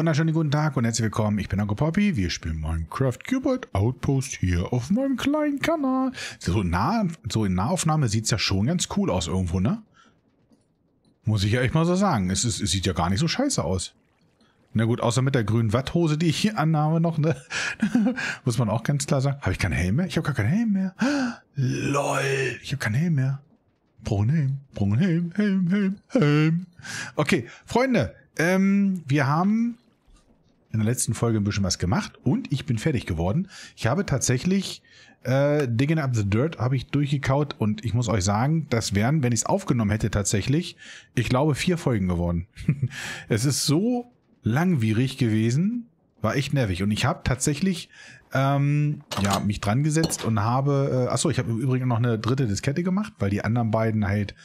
wunderschönen guten Tag und herzlich willkommen. Ich bin Uncle Poppy. Wir spielen Minecraft Cubert Outpost hier auf meinem kleinen Kanal. So, nah, so in Nahaufnahme sieht es ja schon ganz cool aus irgendwo, ne? Muss ich ja echt mal so sagen. Es, ist, es sieht ja gar nicht so scheiße aus. Na gut, außer mit der grünen Watthose, die ich hier annahme noch, ne? Muss man auch ganz klar sagen. Habe ich keinen Helm mehr? Ich habe gar keinen Helm mehr. LOL, ich habe keinen Helm mehr. Brauchen Helm, brauchen Helm, Helm, Helm, Helm. Okay, Freunde, ähm, wir haben in der letzten Folge ein bisschen was gemacht und ich bin fertig geworden. Ich habe tatsächlich äh, Digging Up the Dirt habe ich durchgekaut und ich muss euch sagen, das wären, wenn ich es aufgenommen hätte tatsächlich, ich glaube vier Folgen geworden. es ist so langwierig gewesen, war echt nervig und ich habe tatsächlich ähm, ja, mich dran gesetzt und habe, äh, achso, ich habe im Übrigen noch eine dritte Diskette gemacht, weil die anderen beiden halt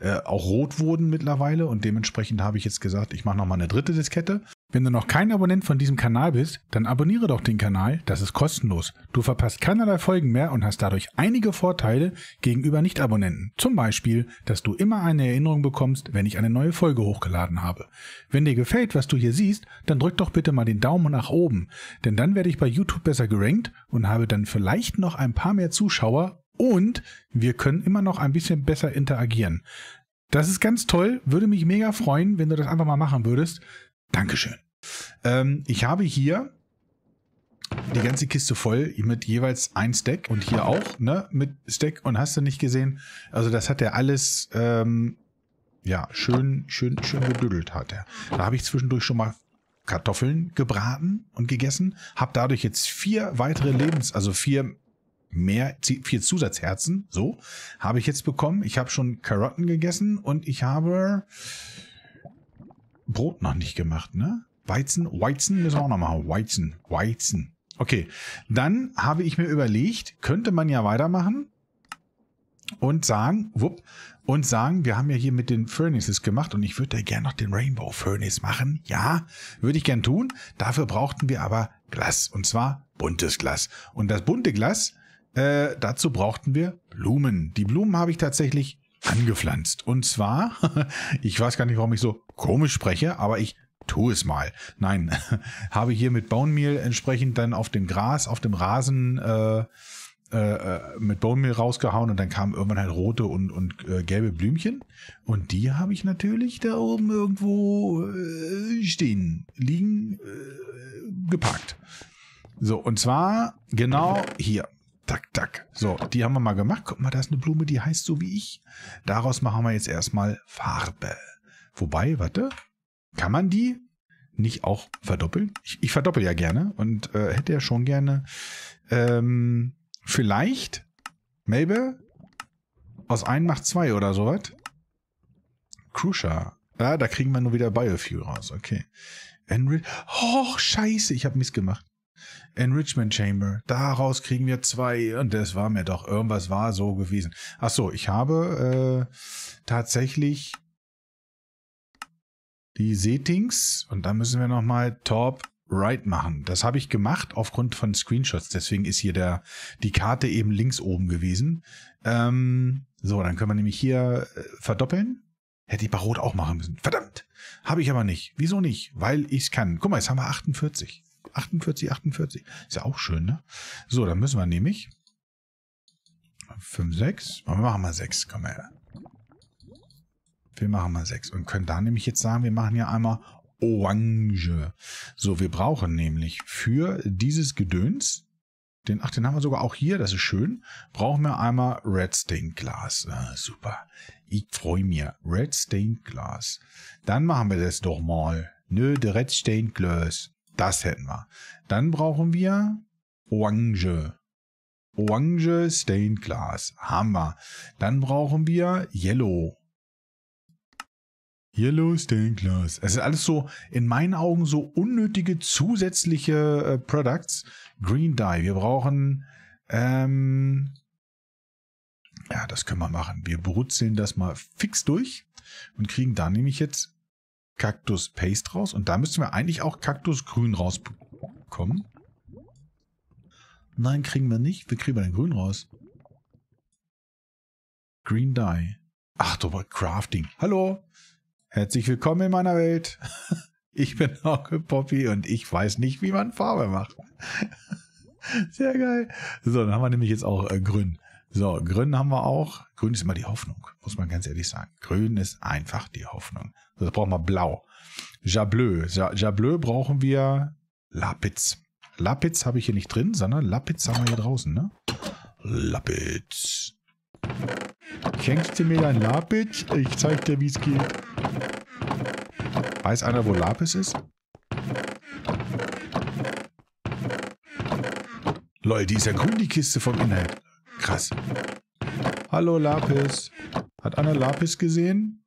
äh, auch rot wurden mittlerweile und dementsprechend habe ich jetzt gesagt, ich mache nochmal eine dritte Diskette wenn du noch kein Abonnent von diesem Kanal bist, dann abonniere doch den Kanal, das ist kostenlos. Du verpasst keinerlei Folgen mehr und hast dadurch einige Vorteile gegenüber Nicht-Abonnenten. Zum Beispiel, dass du immer eine Erinnerung bekommst, wenn ich eine neue Folge hochgeladen habe. Wenn dir gefällt, was du hier siehst, dann drück doch bitte mal den Daumen nach oben, denn dann werde ich bei YouTube besser gerankt und habe dann vielleicht noch ein paar mehr Zuschauer und wir können immer noch ein bisschen besser interagieren. Das ist ganz toll, würde mich mega freuen, wenn du das einfach mal machen würdest. Dankeschön. Ähm, ich habe hier die ganze Kiste voll mit jeweils ein Stack und hier auch, ne, mit Stack und hast du nicht gesehen. Also das hat er alles, ähm, ja, schön, schön, schön gedüdelt hat er. Da habe ich zwischendurch schon mal Kartoffeln gebraten und gegessen, habe dadurch jetzt vier weitere Lebens, also vier mehr, vier Zusatzherzen, so, habe ich jetzt bekommen. Ich habe schon Karotten gegessen und ich habe Brot noch nicht gemacht, ne? Weizen, Weizen müssen wir auch nochmal. Weizen, Weizen. Okay, dann habe ich mir überlegt, könnte man ja weitermachen und sagen, wupp, und sagen, wir haben ja hier mit den Furnaces gemacht und ich würde ja gerne noch den Rainbow Furnace machen. Ja, würde ich gern tun. Dafür brauchten wir aber Glas und zwar buntes Glas. Und das bunte Glas, äh, dazu brauchten wir Blumen. Die Blumen habe ich tatsächlich angepflanzt. Und zwar, ich weiß gar nicht, warum ich so komisch spreche, aber ich tu es mal. Nein, habe hier mit Bone Meal entsprechend dann auf dem Gras, auf dem Rasen äh, äh, äh mit Bonemeal rausgehauen und dann kamen irgendwann halt rote und, und äh, gelbe Blümchen. Und die habe ich natürlich da oben irgendwo äh, stehen, liegen, äh, gepackt. So, und zwar genau hier. Tack, tack. So, die haben wir mal gemacht. Guck mal, da ist eine Blume, die heißt so wie ich. Daraus machen wir jetzt erstmal Farbe. Wobei, warte, kann man die nicht auch verdoppeln? Ich, ich verdoppel ja gerne und äh, hätte ja schon gerne ähm, vielleicht Mabel aus einem macht zwei oder sowas. Crucial. Ah, da kriegen wir nur wieder Biofuel raus. Okay. Enrich. Oh, scheiße, ich habe Mist gemacht. Enrichment Chamber. Daraus kriegen wir zwei. Und das war mir doch. Irgendwas war so gewesen. Achso, ich habe äh, tatsächlich die Settings und dann müssen wir nochmal Top Right machen. Das habe ich gemacht aufgrund von Screenshots. Deswegen ist hier der, die Karte eben links oben gewesen. Ähm, so, dann können wir nämlich hier äh, verdoppeln. Hätte ich bei Rot auch machen müssen. Verdammt! Habe ich aber nicht. Wieso nicht? Weil ich es kann. Guck mal, jetzt haben wir 48. 48, 48. Ist ja auch schön, ne? So, dann müssen wir nämlich 5, 6. Machen wir mal 6. Komm her. Wir machen mal 6 und können da nämlich jetzt sagen, wir machen ja einmal Orange. So, wir brauchen nämlich für dieses Gedöns, den, ach, den haben wir sogar auch hier, das ist schön, brauchen wir einmal Red Stained Glass. Ah, super. Ich freue mich. Red Stained Glass. Dann machen wir das doch mal. Nö, der Red Stained Glass. Das hätten wir. Dann brauchen wir Orange. Orange Stained Glass. Haben wir. Dann brauchen wir Yellow. Yellow Stained Glass. Es ist alles so, in meinen Augen, so unnötige zusätzliche äh, Products. Green Dye. Wir brauchen. Ähm, ja, das können wir machen. Wir brutzeln das mal fix durch und kriegen da nämlich jetzt Kaktus Paste raus. Und da müssten wir eigentlich auch Kaktus Grün rausbekommen. Nein, kriegen wir nicht. Wir kriegen wir den Grün raus. Green Dye. Ach, du Crafting. Hallo. Herzlich willkommen in meiner Welt. Ich bin Onkel Poppy und ich weiß nicht, wie man Farbe macht. Sehr geil. So, dann haben wir nämlich jetzt auch äh, grün. So, grün haben wir auch. Grün ist immer die Hoffnung, muss man ganz ehrlich sagen. Grün ist einfach die Hoffnung. So, das brauchen wir blau. Jableu. Ja, Jableu brauchen wir Lapitz. Lapitz habe ich hier nicht drin, sondern Lapitz haben wir hier draußen, ne? Lapitz. Schenkst du mir dein Lapis? Ich zeig dir, wie es geht. Weiß einer, wo Lapis ist? Lol, die ist ja grün, die Kiste vom Inhalt. Krass. Hallo, Lapis. Hat einer Lapis gesehen?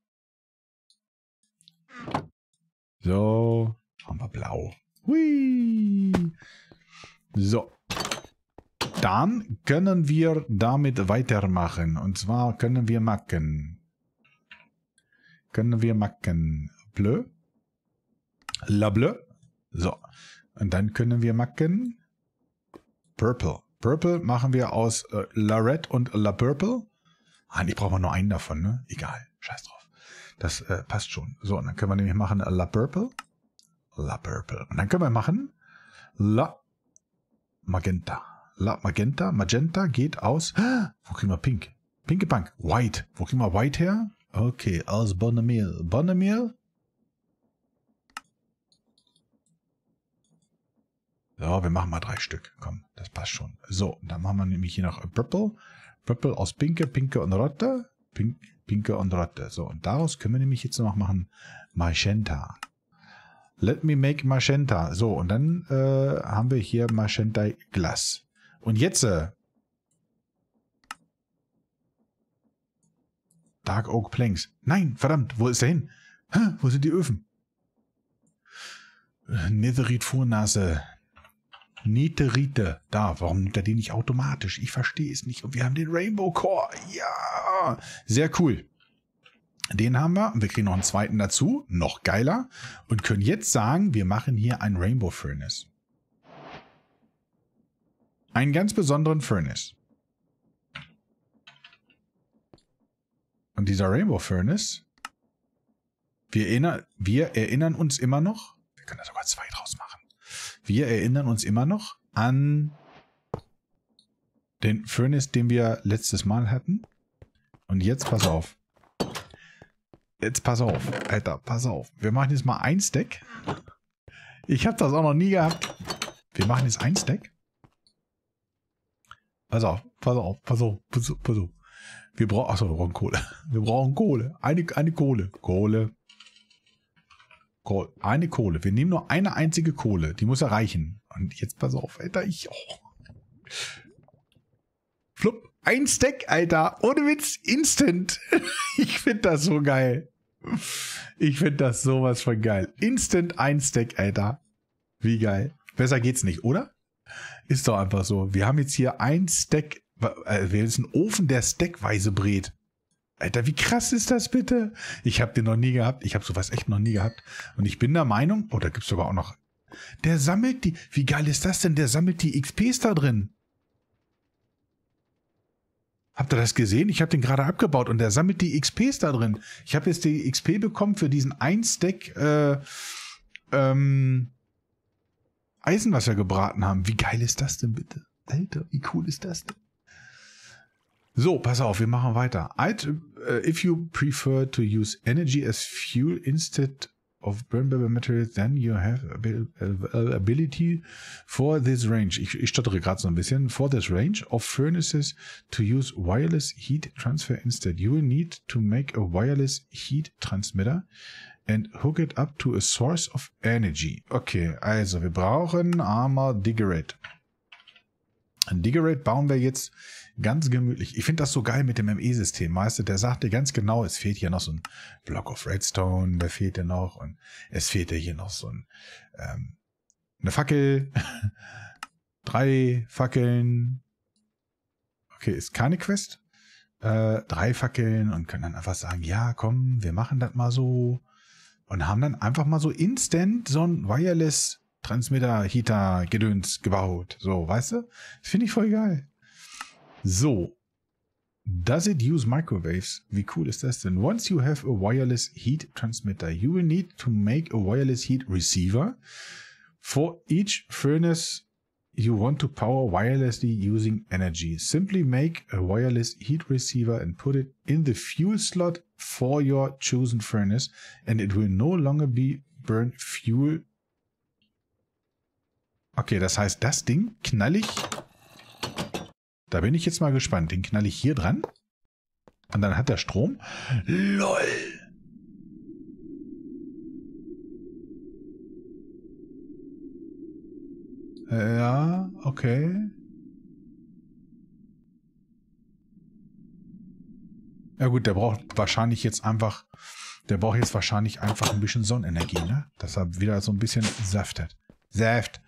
So. Haben wir blau. Hui. So dann können wir damit weitermachen. Und zwar können wir machen. Können wir machen. Bleu. La Bleu. So. Und dann können wir machen. Purple. Purple machen wir aus äh, La Red und La Purple. Ah, ich brauche nur einen davon, ne? Egal. Scheiß drauf. Das äh, passt schon. So, und dann können wir nämlich machen La Purple. La Purple. Und dann können wir machen La Magenta. La Magenta. Magenta geht aus. Wo kriegen wir Pink? Pinke Bank. White. Wo kriegen wir White her? Okay, aus Bonnemil. Bonnemil. So, wir machen mal drei Stück. Komm, das passt schon. So, dann machen wir nämlich hier noch Purple. Purple aus Pinke, Pinke und Rotte. Pink, Pinke und Rotte. So, und daraus können wir nämlich jetzt noch machen Magenta. Let me make Magenta. So, und dann äh, haben wir hier Magenta Glas. Und jetzt. Äh, Dark Oak Planks. Nein, verdammt, wo ist er hin? Hä, wo sind die Öfen? Netherite Vornase. Netherite. Da, warum nimmt er die nicht automatisch? Ich verstehe es nicht. Und wir haben den Rainbow Core. Ja, sehr cool. Den haben wir. Wir kriegen noch einen zweiten dazu. Noch geiler. Und können jetzt sagen, wir machen hier ein Rainbow Furnace. Einen ganz besonderen Furnace. Und dieser Rainbow Furnace, wir, erinner, wir erinnern uns immer noch, wir können da sogar zwei draus machen, wir erinnern uns immer noch an den Furnace, den wir letztes Mal hatten. Und jetzt pass auf. Jetzt pass auf, Alter, pass auf. Wir machen jetzt mal ein Stack. Ich habe das auch noch nie gehabt. Wir machen jetzt ein Stack. Pass auf, pass auf, pass auf, pass auf. Pass auf. Wir brauchen, achso, wir brauchen Kohle. Wir brauchen Kohle. Eine, eine Kohle. Kohle. Kohle. Eine Kohle. Wir nehmen nur eine einzige Kohle. Die muss erreichen. Und jetzt pass auf, Alter. Ich auch. Oh. Flupp. Ein Stack, Alter. Ohne Witz. Instant. ich finde das so geil. Ich finde das sowas von geil. Instant ein Stack, Alter. Wie geil. Besser geht's nicht, oder? Ist doch einfach so. Wir haben jetzt hier ein Stack, äh, wir haben jetzt einen Ofen, der stackweise brät. Alter, wie krass ist das bitte? Ich habe den noch nie gehabt. Ich habe sowas echt noch nie gehabt. Und ich bin der Meinung, oh, da gibt's sogar auch noch. Der sammelt die. Wie geil ist das denn? Der sammelt die XPs da drin. Habt ihr das gesehen? Ich habe den gerade abgebaut und der sammelt die XPs da drin. Ich habe jetzt die XP bekommen für diesen ein Stack äh, ähm, Eisenwasser gebraten haben. Wie geil ist das denn bitte? Alter, wie cool ist das denn? So, pass auf, wir machen weiter. I'd, uh, if you prefer to use energy as fuel instead of burnable materials, then you have ability for this range. Ich, ich stottere gerade so ein bisschen. For this range of furnaces to use wireless heat transfer instead. You will need to make a wireless heat transmitter and hook it up to a source of energy. Okay, also wir brauchen Armor Diggerate. Diggerate bauen wir jetzt ganz gemütlich. Ich finde das so geil mit dem ME-System, Meister. der sagte ganz genau, es fehlt hier noch so ein Block of Redstone, Wer fehlt dir noch und es fehlt hier noch so ein, ähm, eine Fackel, drei Fackeln. Okay, ist keine Quest. Äh, drei Fackeln und können dann einfach sagen, ja, komm, wir machen das mal so und haben dann einfach mal so instant so ein Wireless Transmitter Heater Gedöns gebaut. So, weißt du? Das finde ich voll geil. So. Does it use microwaves? Wie cool ist das denn? Once you have a wireless heat transmitter, you will need to make a wireless heat receiver for each furnace you want to power wirelessly using energy. Simply make a wireless heat receiver and put it in the fuel slot for your chosen furnace and it will no longer be burned fuel. Okay, das heißt, das Ding knall ich. Da bin ich jetzt mal gespannt. Den knall ich hier dran. Und dann hat er Strom. LOL! Ja, okay. Ja gut, der braucht wahrscheinlich jetzt einfach, der braucht jetzt wahrscheinlich einfach ein bisschen Sonnenenergie, ne? Dass er wieder so ein bisschen saftet. Saft.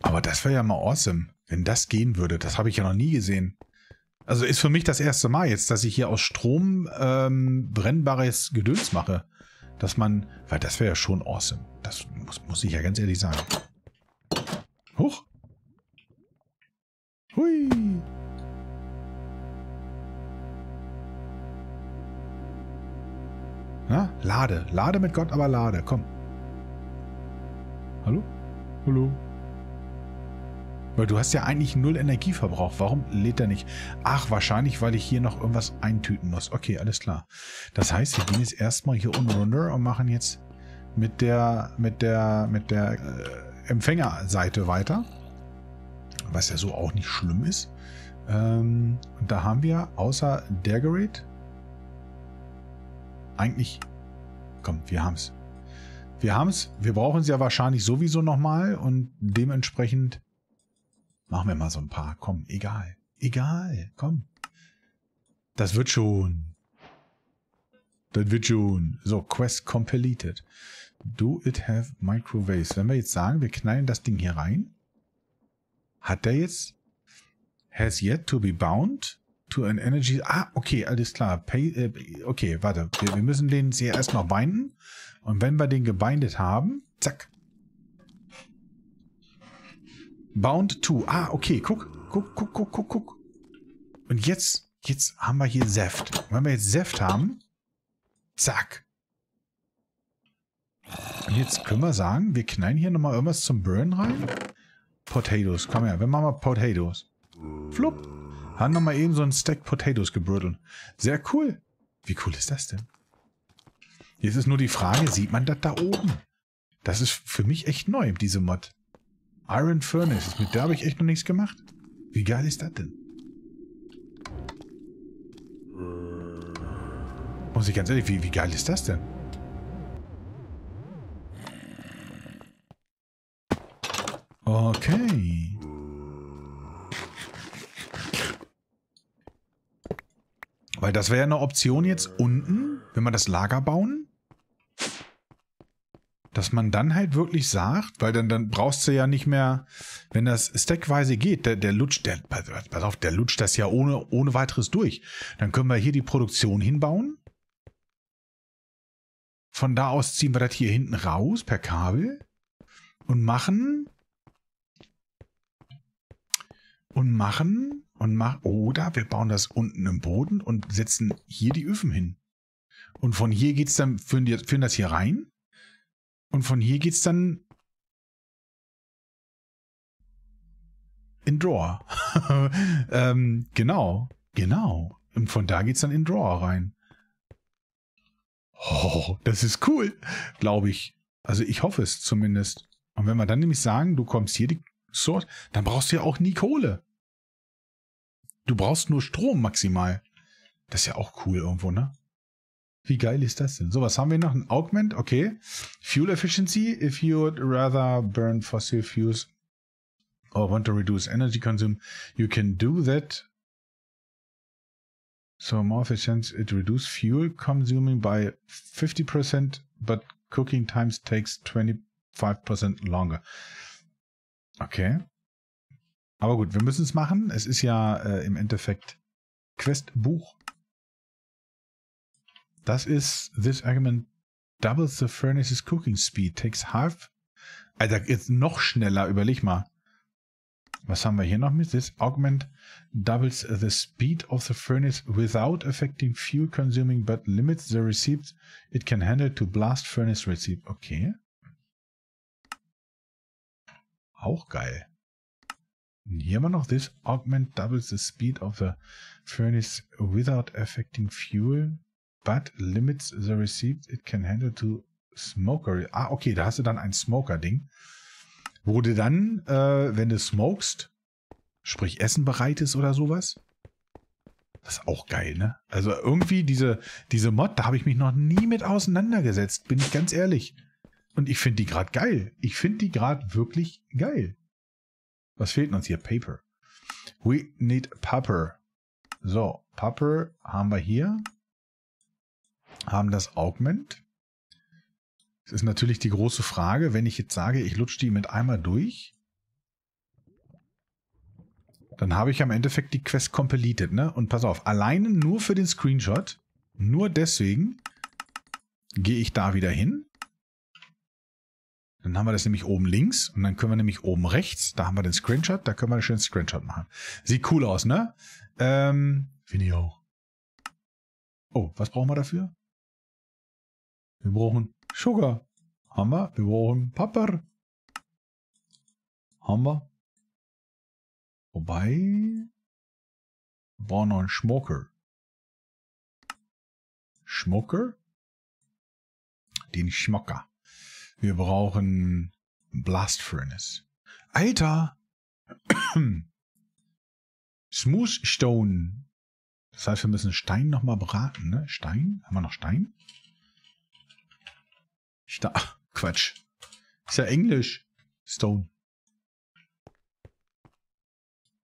Aber das wäre ja mal awesome, wenn das gehen würde. Das habe ich ja noch nie gesehen. Also ist für mich das erste Mal jetzt, dass ich hier aus Strom ähm, brennbares Gedöns mache dass man, weil das wäre ja schon awesome. Das muss, muss ich ja ganz ehrlich sagen. Huch. Hui. Na, lade. Lade mit Gott, aber lade. Komm. Hallo? Hallo? Weil du hast ja eigentlich null Energieverbrauch. Warum lädt er nicht? Ach, wahrscheinlich, weil ich hier noch irgendwas eintüten muss. Okay, alles klar. Das heißt, wir gehen jetzt erstmal hier unten runter und machen jetzt mit der, mit der, mit der äh, Empfängerseite weiter. Was ja so auch nicht schlimm ist. Ähm, und da haben wir außer Daggerate eigentlich... Komm, wir haben es. Wir haben es. Wir brauchen es ja wahrscheinlich sowieso nochmal und dementsprechend Machen wir mal so ein paar. Komm, egal. Egal, komm. Das wird schon. Das wird schon. So, Quest completed. Do it have microwaves? Wenn wir jetzt sagen, wir knallen das Ding hier rein. Hat der jetzt? Has yet to be bound to an energy... Ah, okay, alles klar. Pay, äh, okay, warte. Wir, wir müssen den jetzt hier erst noch binden. Und wenn wir den gebindet haben, zack, Bound to. Ah, okay. Guck, guck, guck, guck, guck, guck. Und jetzt, jetzt haben wir hier Seft. wenn wir jetzt Seft haben, zack. Und jetzt können wir sagen, wir knallen hier nochmal irgendwas zum Burn rein. Potatoes, komm her, wir machen mal Potatoes. Flupp. Haben nochmal eben so einen Stack Potatoes gebrödelt. Sehr cool. Wie cool ist das denn? Jetzt ist nur die Frage, sieht man das da oben? Das ist für mich echt neu, diese Mod. Iron Furnace. Mit der habe ich echt noch nichts gemacht. Wie geil ist das denn? Muss ich ganz ehrlich, wie, wie geil ist das denn? Okay. Weil das wäre ja eine Option jetzt unten, wenn wir das Lager bauen dass man dann halt wirklich sagt, weil dann, dann brauchst du ja nicht mehr, wenn das stackweise geht, der, der lutscht, der, pass auf, der lutscht das ja ohne, ohne weiteres durch. Dann können wir hier die Produktion hinbauen. Von da aus ziehen wir das hier hinten raus per Kabel und machen und machen und machen oder wir bauen das unten im Boden und setzen hier die Öfen hin. Und von hier geht's dann führen, führen das hier rein und von hier geht's dann in Draw. ähm, genau, genau. Und von da geht's dann in Draw rein. Oh, das ist cool, glaube ich. Also ich hoffe es zumindest. Und wenn wir dann nämlich sagen, du kommst hier die Source, dann brauchst du ja auch nie Kohle. Du brauchst nur Strom maximal. Das ist ja auch cool irgendwo, ne? Wie geil ist das denn? So, was haben wir noch? Ein Augment, okay. Fuel Efficiency, if you'd rather burn fossil fuels or want to reduce energy consume, you can do that. So more efficient, it reduces fuel consuming by 50%, but cooking times takes 25% longer. Okay. Aber gut, wir müssen es machen. Es ist ja äh, im Endeffekt Questbuch. Das ist, this argument doubles the furnace's cooking speed, takes half. Alter, also, jetzt noch schneller, überleg mal. Was haben wir hier noch mit? This augment doubles the speed of the furnace without affecting fuel consuming, but limits the receipts it can handle to blast furnace receipt. Okay. Auch geil. Und hier haben wir noch this augment doubles the speed of the furnace without affecting fuel but limits the receipt it can handle to smoker. Ah, okay, da hast du dann ein Smoker-Ding. Wo du dann, äh, wenn du smokest, sprich Essen bereitest oder sowas. Das ist auch geil, ne? Also irgendwie diese, diese Mod, da habe ich mich noch nie mit auseinandergesetzt, bin ich ganz ehrlich. Und ich finde die gerade geil. Ich finde die gerade wirklich geil. Was fehlt uns hier? Paper. We need paper. So, Paper haben wir hier haben das Augment. Es ist natürlich die große Frage, wenn ich jetzt sage, ich lutsche die mit einmal durch, dann habe ich am Endeffekt die Quest completed, ne? Und pass auf, alleine nur für den Screenshot, nur deswegen gehe ich da wieder hin. Dann haben wir das nämlich oben links und dann können wir nämlich oben rechts, da haben wir den Screenshot, da können wir einen schönen Screenshot machen. Sieht cool aus, ne? Ähm, Finde ich auch. Oh, was brauchen wir dafür? Wir brauchen Sugar. Haben wir. Wir brauchen Pepper. Haben wir. Wobei... Wir brauchen noch einen Schmucker. Schmucker? Den Schmucker. Wir brauchen Blast Furnace. Alter! Smooth Stone. Das heißt, wir müssen Stein nochmal braten, ne? Stein? Haben wir noch Stein? Ich da, Quatsch. Ist ja Englisch. Stone.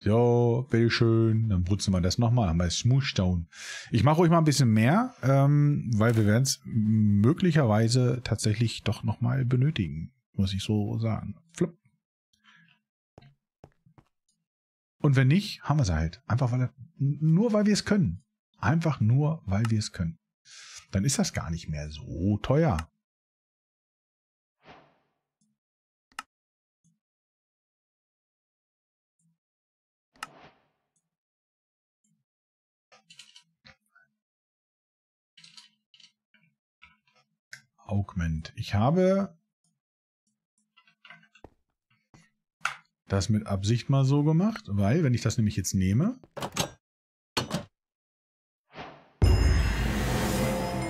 Ja, bitteschön. Dann putzen wir das nochmal. Haben wir Smoothstone. Ich mache euch mal ein bisschen mehr, ähm, weil wir werden es möglicherweise tatsächlich doch nochmal benötigen. Muss ich so sagen. Flip. Und wenn nicht, haben wir es halt. Einfach weil, nur weil wir es können. Einfach nur, weil wir es können. Dann ist das gar nicht mehr so teuer. Augment. Ich habe das mit Absicht mal so gemacht, weil wenn ich das nämlich jetzt nehme,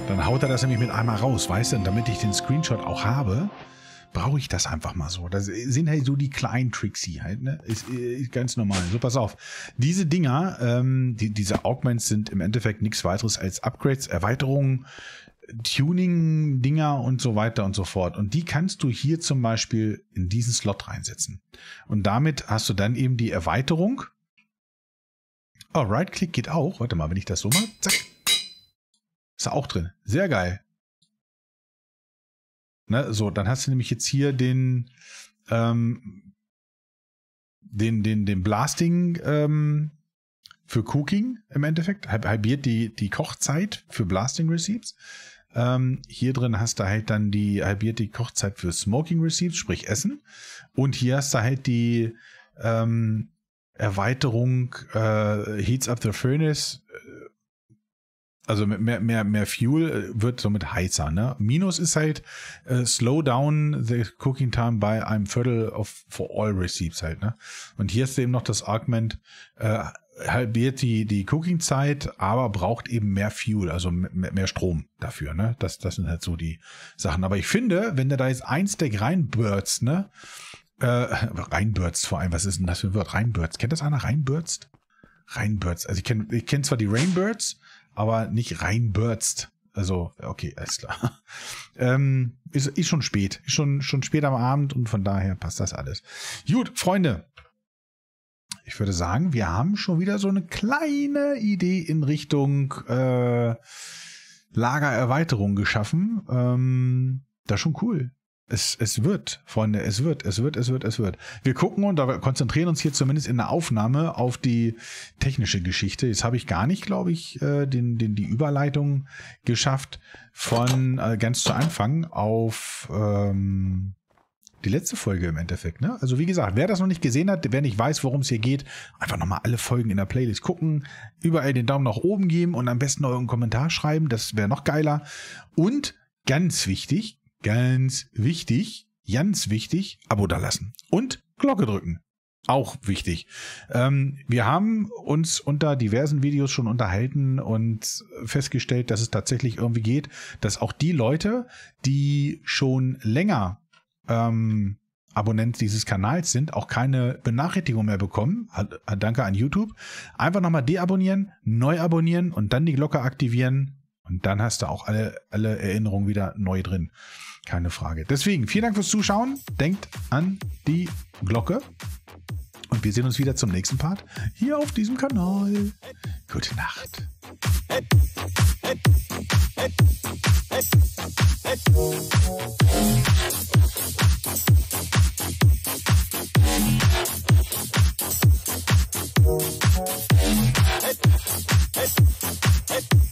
dann haut er das nämlich mit einmal raus, weißt du? Und damit ich den Screenshot auch habe, brauche ich das einfach mal so. Das sind halt so die kleinen Tricks halt, ne? Ist, ist ganz normal. So, pass auf. Diese Dinger, ähm, die, diese Augments sind im Endeffekt nichts weiteres als Upgrades, Erweiterungen, Tuning-Dinger und so weiter und so fort. Und die kannst du hier zum Beispiel in diesen Slot reinsetzen. Und damit hast du dann eben die Erweiterung. Oh, Right-Click geht auch. Warte mal, wenn ich das so mache, zack. Ist da auch drin. Sehr geil. Ne, so, dann hast du nämlich jetzt hier den, ähm, den, den, den Blasting ähm, für Cooking im Endeffekt, halbiert die, die Kochzeit für Blasting Receipts. Ähm, hier drin hast du halt dann die halbierte Kochzeit für Smoking Receipts, sprich Essen. Und hier hast du halt die ähm, Erweiterung äh, Heats Up the Furnace. Äh, also mehr, mehr, mehr Fuel äh, wird somit heißer. Ne? Minus ist halt äh, slow down the cooking time by einem Viertel of, for all receipts halt. Ne? Und hier ist eben noch das Argument, äh, halbiert die, die Cooking-Zeit, aber braucht eben mehr Fuel, also mehr Strom dafür. Ne? Das, das sind halt so die Sachen. Aber ich finde, wenn du da jetzt ein Stack reinbürzt, ne? Äh, reinbürzt vor allem, was ist denn das für ein Wort? Reinbürzt. Kennt das einer? Reinbürzt? Reinbürzt. Also ich kenne ich kenn zwar die Rainbirds, aber nicht reinbürzt. Also, okay, alles klar. ähm, ist, ist schon spät. Ist schon, schon spät am Abend und von daher passt das alles. Gut, Freunde, ich würde sagen, wir haben schon wieder so eine kleine Idee in Richtung äh, Lagererweiterung geschaffen. Ähm, das ist schon cool. Es, es wird, Freunde, es wird, es wird, es wird, es wird. Wir gucken und da konzentrieren uns hier zumindest in der Aufnahme auf die technische Geschichte. Jetzt habe ich gar nicht, glaube ich, äh, den, den, die Überleitung geschafft von äh, ganz zu Anfang auf ähm, die letzte Folge im Endeffekt. Ne? Also wie gesagt, wer das noch nicht gesehen hat, wer nicht weiß, worum es hier geht, einfach nochmal alle Folgen in der Playlist gucken, überall den Daumen nach oben geben und am besten euren Kommentar schreiben, das wäre noch geiler. Und ganz wichtig, ganz wichtig, ganz wichtig, Abo da lassen und Glocke drücken. Auch wichtig. Ähm, wir haben uns unter diversen Videos schon unterhalten und festgestellt, dass es tatsächlich irgendwie geht, dass auch die Leute, die schon länger ähm, Abonnent dieses Kanals sind, auch keine Benachrichtigung mehr bekommen. Danke an YouTube. Einfach nochmal deabonnieren, neu abonnieren und dann die Glocke aktivieren. Und dann hast du auch alle, alle Erinnerungen wieder neu drin. Keine Frage. Deswegen, vielen Dank fürs Zuschauen. Denkt an die Glocke. Und wir sehen uns wieder zum nächsten Part hier auf diesem Kanal. Gute Nacht. Hey.